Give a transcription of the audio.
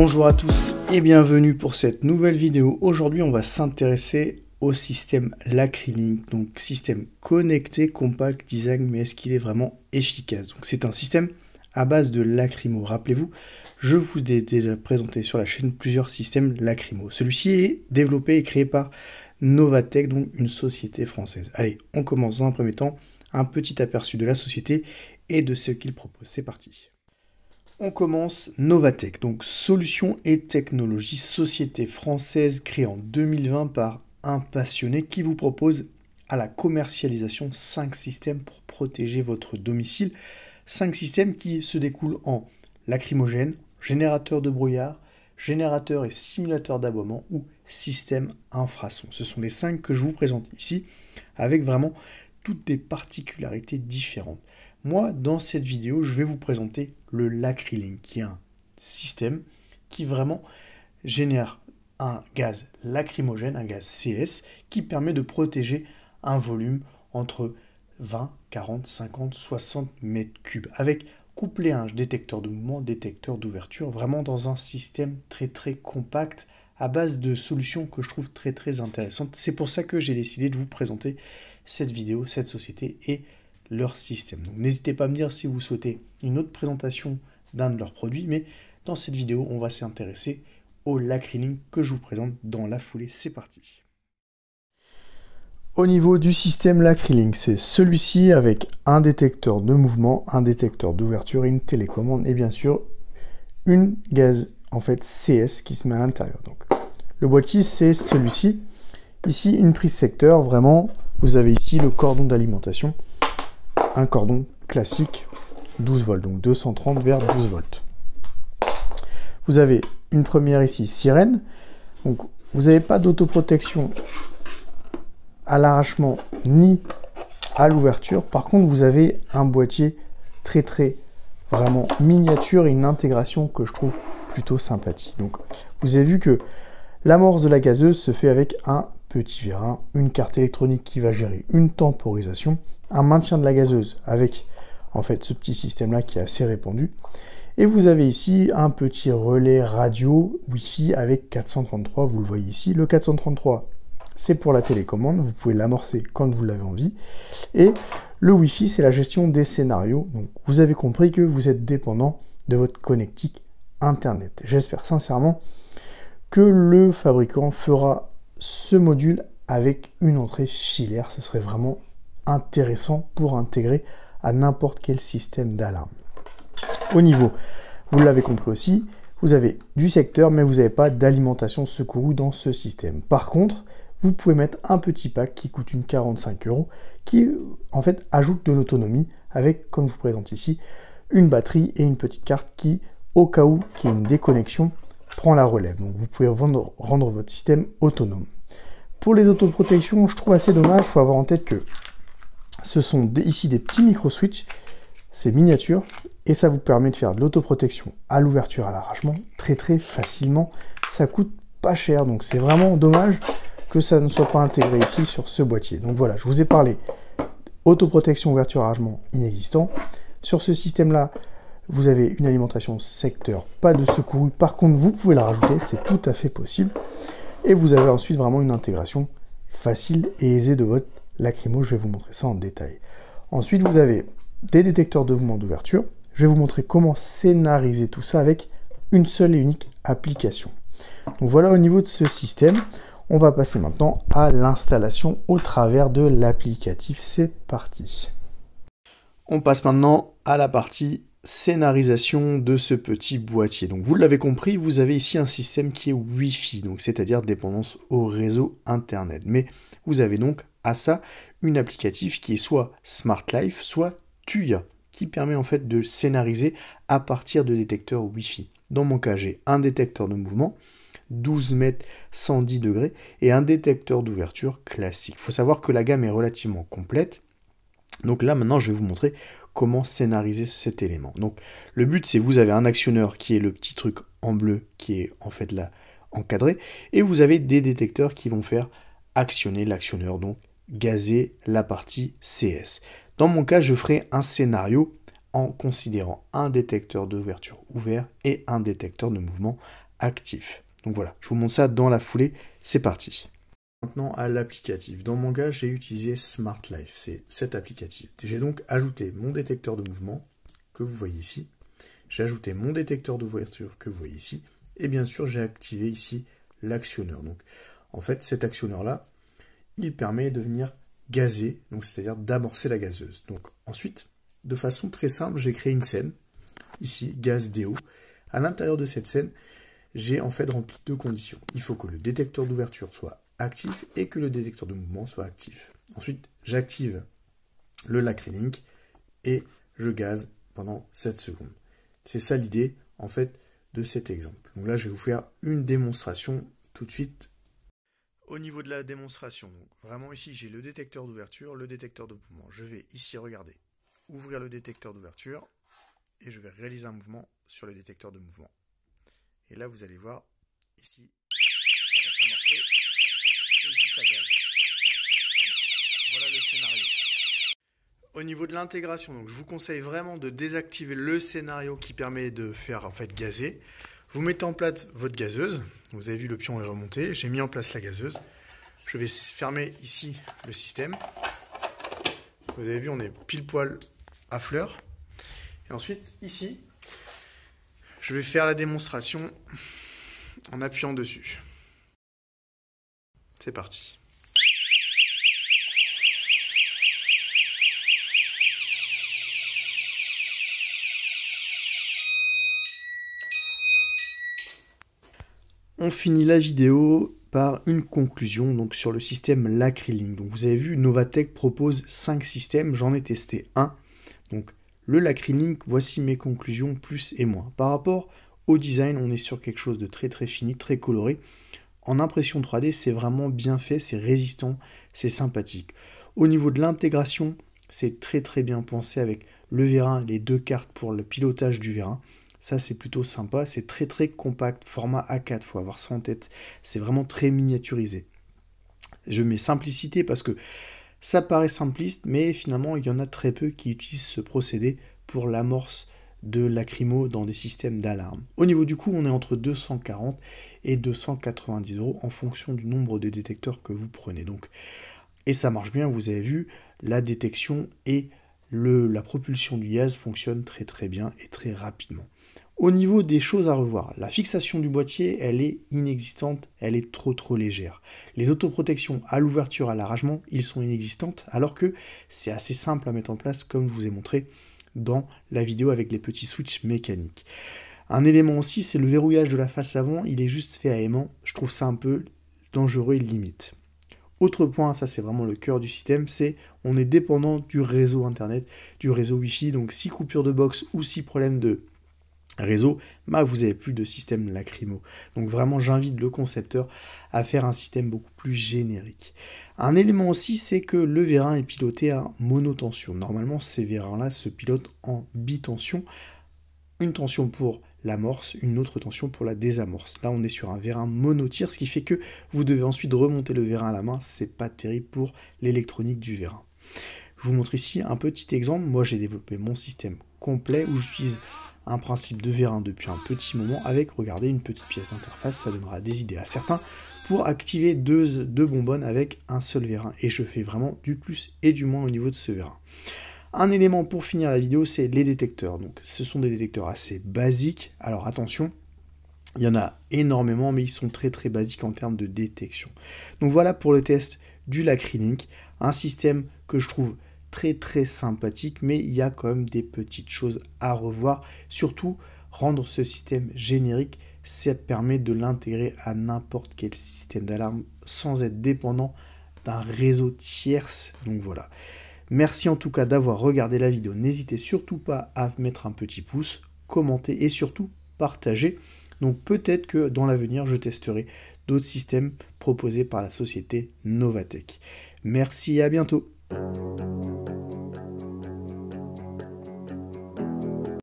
Bonjour à tous et bienvenue pour cette nouvelle vidéo. Aujourd'hui on va s'intéresser au système Lacrylink, donc système connecté, compact, design, mais est-ce qu'il est vraiment efficace Donc c'est un système à base de lacrymo. Rappelez-vous, je vous ai déjà présenté sur la chaîne plusieurs systèmes lacrymo. Celui-ci est développé et créé par Novatech, donc une société française. Allez, on commence en un premier temps un petit aperçu de la société et de ce qu'il propose. C'est parti. On commence Novatech, donc solutions et technologies, société française créée en 2020 par un passionné qui vous propose à la commercialisation 5 systèmes pour protéger votre domicile. 5 systèmes qui se découlent en lacrymogène, générateur de brouillard, générateur et simulateur d'aboiement ou système infrason. Ce sont les 5 que je vous présente ici avec vraiment toutes des particularités différentes. Moi, dans cette vidéo, je vais vous présenter le Lacryling, qui est un système qui vraiment génère un gaz lacrymogène, un gaz CS, qui permet de protéger un volume entre 20, 40, 50, 60 mètres cubes, avec couplé un détecteur de mouvement, détecteur d'ouverture, vraiment dans un système très très compact à base de solutions que je trouve très très intéressantes. C'est pour ça que j'ai décidé de vous présenter cette vidéo, cette société et leur système. n'hésitez pas à me dire si vous souhaitez une autre présentation d'un de leurs produits, mais dans cette vidéo, on va s'intéresser au lacryling que je vous présente dans la foulée. C'est parti au niveau du système Lacrylink, c'est celui-ci avec un détecteur de mouvement, un détecteur d'ouverture, une télécommande et bien sûr une gaz en fait CS qui se met à l'intérieur. Donc le boîtier c'est celui-ci. Ici une prise secteur, vraiment vous avez ici le cordon d'alimentation un cordon classique 12 volts, donc 230 vers 12 volts. Vous avez une première ici, sirène. Donc vous n'avez pas d'autoprotection à l'arrachement ni à l'ouverture. Par contre, vous avez un boîtier très très vraiment miniature et une intégration que je trouve plutôt sympathique. Donc vous avez vu que l'amorce de la gazeuse se fait avec un petit vérin, une carte électronique qui va gérer une temporisation, un maintien de la gazeuse avec en fait ce petit système là qui est assez répandu. Et vous avez ici un petit relais radio Wi-Fi avec 433, vous le voyez ici. Le 433, c'est pour la télécommande, vous pouvez l'amorcer quand vous l'avez envie. Et le Wi-Fi, c'est la gestion des scénarios. Donc vous avez compris que vous êtes dépendant de votre connectique Internet. J'espère sincèrement que le fabricant fera ce module avec une entrée filaire. Ce serait vraiment intéressant pour intégrer à n'importe quel système d'alarme. Au niveau, vous l'avez compris aussi, vous avez du secteur, mais vous n'avez pas d'alimentation secourue dans ce système. Par contre, vous pouvez mettre un petit pack qui coûte une 45 euros, qui en fait ajoute de l'autonomie avec, comme je vous présente ici, une batterie et une petite carte qui, au cas où qu'il y une déconnexion, prend la relève. Donc vous pouvez rendre, votre système autonome. Pour les autoprotections, je trouve assez dommage, il faut avoir en tête que ce sont ici des petits micro-switches, c'est miniature, et ça vous permet de faire de l'autoprotection à l'ouverture, à l'arrachement, très très facilement. Ça coûte pas cher, donc c'est vraiment dommage que ça ne soit pas intégré ici sur ce boîtier. Donc voilà, je vous ai parlé autoprotection, ouverture, arrachement inexistant. Sur ce système-là, vous avez une alimentation secteur, pas de secouru. Par contre, vous pouvez la rajouter, c'est tout à fait possible. Et vous avez ensuite vraiment une intégration facile et aisée de votre lacrymo. Je vais vous montrer ça en détail. Ensuite, vous avez des détecteurs de mouvement d'ouverture. Je vais vous montrer comment scénariser tout ça avec une seule et unique application. Donc voilà au niveau de ce système. On va passer maintenant à l'installation au travers de l'applicatif. C'est parti. On passe maintenant à la partie scénarisation de ce petit boîtier. Donc vous l'avez compris, vous avez ici un système qui est Wi-Fi, donc c'est-à-dire dépendance au réseau Internet. Mais vous avez donc à ça une applicative qui est soit Smart Life, soit Tuya, qui permet en fait de scénariser à partir de détecteurs Wi-Fi. Dans mon cas, j'ai un détecteur de mouvement, 12 mètres, 110 degrés, et un détecteur d'ouverture classique. Il faut savoir que la gamme est relativement complète. Donc là, maintenant, je vais vous montrer comment scénariser cet élément. Donc le but c'est vous avez un actionneur qui est le petit truc en bleu qui est en fait là encadré et vous avez des détecteurs qui vont faire actionner l'actionneur donc gazer la partie CS. Dans mon cas, je ferai un scénario en considérant un détecteur d'ouverture ouvert et un détecteur de mouvement actif. Donc voilà, je vous montre ça dans la foulée, c'est parti maintenant à l'applicatif. Dans mon cas, j'ai utilisé Smart Life, c'est cet applicatif. J'ai donc ajouté mon détecteur de mouvement que vous voyez ici. J'ai ajouté mon détecteur d'ouverture, que vous voyez ici. Et bien sûr, j'ai activé ici l'actionneur. Donc, en fait, cet actionneur-là, il permet de venir gazer, donc c'est-à-dire d'amorcer la gazeuse. Donc ensuite, de façon très simple, j'ai créé une scène, ici, gaz DO. À l'intérieur de cette scène, j'ai en fait rempli deux conditions. Il faut que le détecteur d'ouverture soit actif et que le détecteur de mouvement soit actif. Ensuite, j'active le lacrylink et je gaze pendant 7 secondes. C'est ça l'idée en fait de cet exemple. Donc là, je vais vous faire une démonstration tout de suite. Au niveau de la démonstration, donc vraiment ici, j'ai le détecteur d'ouverture, le détecteur de mouvement. Je vais ici regarder, ouvrir le détecteur d'ouverture et je vais réaliser un mouvement sur le détecteur de mouvement. Et là, vous allez voir ici Voilà le scénario. Au niveau de l'intégration, donc je vous conseille vraiment de désactiver le scénario qui permet de faire en fait gazer. Vous mettez en place votre gazeuse. Vous avez vu le pion est remonté. J'ai mis en place la gazeuse. Je vais fermer ici le système. Vous avez vu, on est pile poil à fleur. Et ensuite, ici, je vais faire la démonstration en appuyant dessus. C'est parti. On finit la vidéo par une conclusion donc sur le système Lacrylink. Donc vous avez vu, Novatech propose 5 systèmes, j'en ai testé un. Donc le Lacrylink, voici mes conclusions plus et moins. Par rapport au design, on est sur quelque chose de très très fini, très coloré. En impression 3D, c'est vraiment bien fait, c'est résistant, c'est sympathique. Au niveau de l'intégration, c'est très très bien pensé avec le vérin, les deux cartes pour le pilotage du vérin. Ça, c'est plutôt sympa. C'est très très compact, format A4, faut avoir ça en tête. C'est vraiment très miniaturisé. Je mets simplicité parce que ça paraît simpliste, mais finalement, il y en a très peu qui utilisent ce procédé pour l'amorce de lacrymo dans des systèmes d'alarme. Au niveau du coût, on est entre 240 et 290 euros en fonction du nombre de détecteurs que vous prenez. Donc, et ça marche bien, vous avez vu, la détection et le, la propulsion du gaz fonctionnent très très bien et très rapidement. Au niveau des choses à revoir, la fixation du boîtier, elle est inexistante, elle est trop trop légère. Les autoprotections à l'ouverture, à l'arrangement, ils sont inexistantes, alors que c'est assez simple à mettre en place, comme je vous ai montré dans la vidéo avec les petits switches mécaniques. Un élément aussi, c'est le verrouillage de la face avant, il est juste fait à aimant, je trouve ça un peu dangereux et limite. Autre point, ça c'est vraiment le cœur du système, c'est on est dépendant du réseau internet, du réseau Wi-Fi, donc si coupure de box ou si problème de réseau, vous avez plus de système lacrymo. Donc vraiment j'invite le concepteur à faire un système beaucoup plus générique. Un élément aussi c'est que le vérin est piloté à monotension. Normalement ces vérins-là se pilotent en bitension. Une tension pour l'amorce, une autre tension pour la désamorce. Là, on est sur un vérin monotire ce qui fait que vous devez ensuite remonter le vérin à la main. C'est pas terrible pour l'électronique du vérin. Je vous montre ici un petit exemple. Moi, j'ai développé mon système complet où j'utilise un principe de vérin depuis un petit moment avec, regarder une petite pièce d'interface, ça donnera des idées à certains pour activer deux, bonbonnes avec un seul vérin. Et je fais vraiment du plus et du moins au niveau de ce vérin. Un élément pour finir la vidéo, c'est les détecteurs. Donc ce sont des détecteurs assez basiques. Alors attention, il y en a énormément, mais ils sont très très basiques en termes de détection. Donc voilà pour le test du Lacrylink, un système que je trouve très très sympathique, mais il y a quand même des petites choses à revoir. Surtout, rendre ce système générique, ça permet de l'intégrer à n'importe quel système d'alarme sans être dépendant d'un réseau tierce. Donc voilà. Merci en tout cas d'avoir regardé la vidéo. N'hésitez surtout pas à mettre un petit pouce, commenter et surtout partager. Donc peut-être que dans l'avenir, je testerai d'autres systèmes proposés par la société Novatech. Merci et à bientôt.